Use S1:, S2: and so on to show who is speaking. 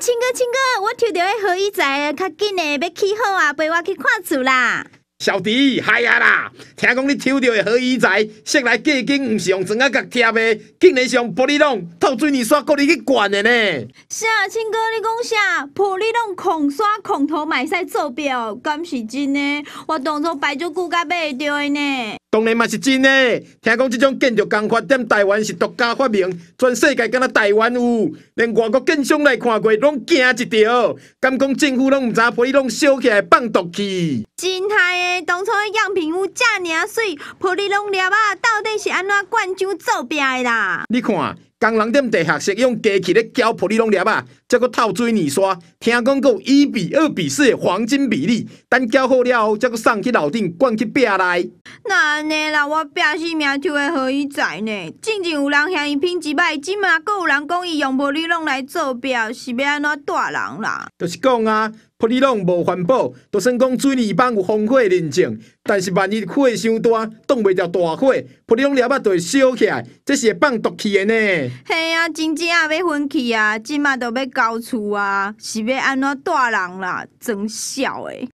S1: 青哥，青哥，我抽到个好衣仔，较紧的要起好啊，陪我去看厝
S2: 啦。小弟，嗨呀啦，听讲你抽到诶好衣仔，上来过毋是用床啊，甲贴的，竟然用玻璃弄透水泥刷，搁你去管的呢？
S1: 是啊，青哥，你讲啥？玻璃弄空刷空涂买晒做表，敢是真的？我当初白粥骨甲买着的呢。
S2: 当然嘛是真诶，听讲这种建筑工发在台湾是独家发明，全世界敢若台湾有，连外国建商来看过拢惊一跳，敢讲政府拢毋知把伊拢收起来放毒气？真
S1: 害诶，当初的样品有遮尔水，把伊拢拾啊，到底是安怎灌酒做平诶啦？
S2: 你看。工人踮地下室用机器咧搅玻璃拢粒啊，再佫透水泥刷。听讲佫一比二比四例黄金比例，等搅好了，后，再佫送去楼顶灌去壁内。
S1: 那安尼啦，我拼死命就会互伊在呢？正正有人嫌伊品质摆，即嘛佫有人讲伊用玻璃拢来做表，是要安怎带人啦？
S2: 就是讲啊。互璃拢无环保，就算讲水泥板有防火认证，但是万一火伤大，挡袂牢大火，互璃拢叶子就烧起来，这是放毒气呢。
S1: 嘿啊，真正要分去啊，即嘛都要交厝啊，是要安怎带人啦？真笑诶！